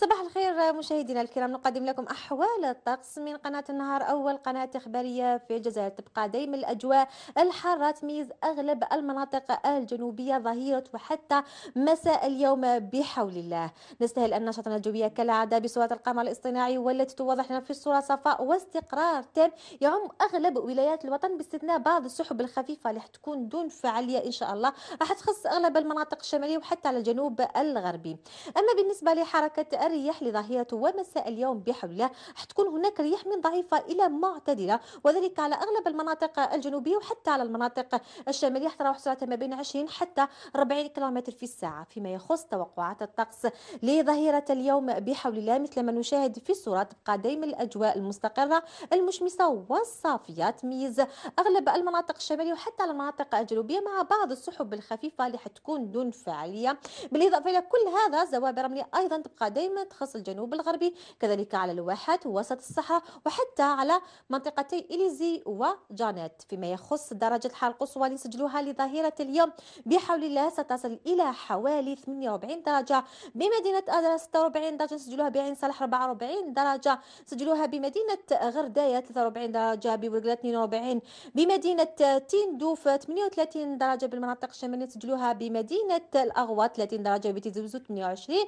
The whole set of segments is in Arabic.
صباح الخير مشاهدينا الكرام نقدم لكم أحوال الطقس من قناة النهار أول قناة إخبارية في الجزائر تبقى دائما الأجواء الحارة تميز أغلب المناطق الجنوبية ظهيرة وحتى مساء اليوم بحول الله نستهل نشاطنا الجوية كالعادة بصورة القمر الاصطناعي والتي توضح لنا في الصورة صفاء واستقرار تام يعم أغلب ولايات الوطن باستثناء بعض السحب الخفيفة اللي حتكون دون فعالية إن شاء الله راح تخص أغلب المناطق الشمالية وحتى على الجنوب الغربي أما بالنسبة لحركة الرياح لظاهرة ومساء اليوم بحول الله حتكون هناك رياح من ضعيفة إلى معتدلة وذلك على أغلب المناطق الجنوبية وحتى على المناطق الشمالية حتراوح سرعتها ما بين 20 حتى 40 كيلومتر في الساعة فيما يخص توقعات الطقس لظاهرة اليوم بحول الله مثل ما نشاهد في الصورة تبقى دائما الأجواء المستقرة المشمسة والصافية تميز أغلب المناطق الشمالية وحتى على المناطق الجنوبية مع بعض السحب الخفيفة اللي حتكون دون فعالية بالإضافة إلى كل هذا زوابع رملية أيضا تبقى دائما تخص الجنوب الغربي كذلك على الواحات وسط الصحة وحتى على منطقتي إليزي وجانيت فيما يخص درجة الحرارة القصوى اللي سجلوها لظهيرة اليوم بحول الله ستصل إلى حوالي 48 درجة بمدينة أدرا 46 درجة سجلوها بعين صالح 44 درجة سجلوها بمدينة غرداية 43 درجة بورقلة 42 بمدينة تيندوف 38 درجة بالمناطق الشمالية سجلوها بمدينة الأغوات 30 درجة بتيزوزو 28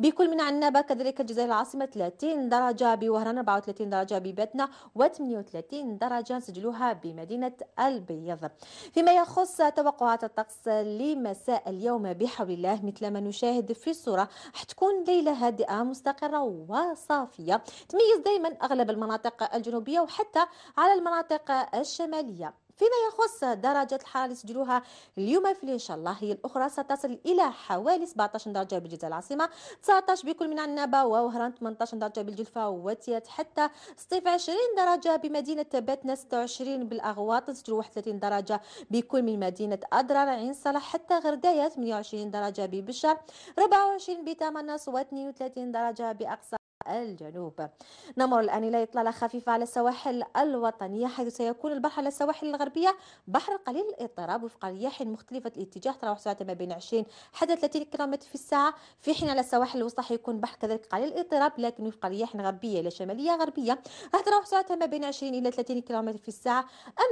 بكل من عنابة كذلك الجزائر العاصمة 30 درجة بوهران 34 درجة ببتنا و38 درجة سجلوها بمدينة البيض فيما يخص توقعات الطقس لمساء اليوم بحول الله مثل ما نشاهد في الصورة حتكون ليلة هادئة مستقرة وصافية تميز دائما أغلب المناطق الجنوبية وحتى على المناطق الشمالية فيما يخص درجة الحرارة اللي سجلوها اليوم في إن شاء الله هي الأخرى ستصل إلى حوالي 17 درجة بالجزء العاصمة 19 بكل من عنابة ووهران 18 درجة بالجلفة وتيات حتى سطيف 20 درجة بمدينة باتنا 26 بالأغواط سجلوا 31 درجة بكل من مدينة أدرار عين صلاح حتى غرداية 28 درجة ببشر 24 بتامنس و32 درجة بأقصى الجنوب نمر الآن إلى إطلالة خفيفة على السواحل الوطنية حيث سيكون البحر على السواحل الغربية بحر قليل الاضطراب وفق رياح مختلفة الاتجاه تراوح سرعتها ما بين 20 حتى 30 كم في الساعة في حين على السواحل الوسطى حيكون بحر كذلك قليل الاضطراب لكن وفق رياح غربية إلى شمالية غربية راح تراوح سرعتها ما بين 20 إلى 30 كم في الساعة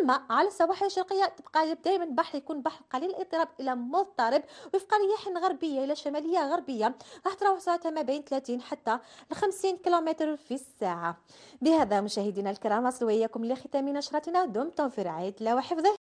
أما على السواحل الشرقية تبقى دائما بحر يكون بحر قليل الاضطراب إلى مضطرب وفق رياح غربية إلى شمالية غربية راح تراوح سرعتها ما بين 30 حتى 50 50 كيلومتر في الساعة بهذا مشاهدينا الكرام أصل وإياكم لختام نشرتنا دمتم في رعاية الله وحفظه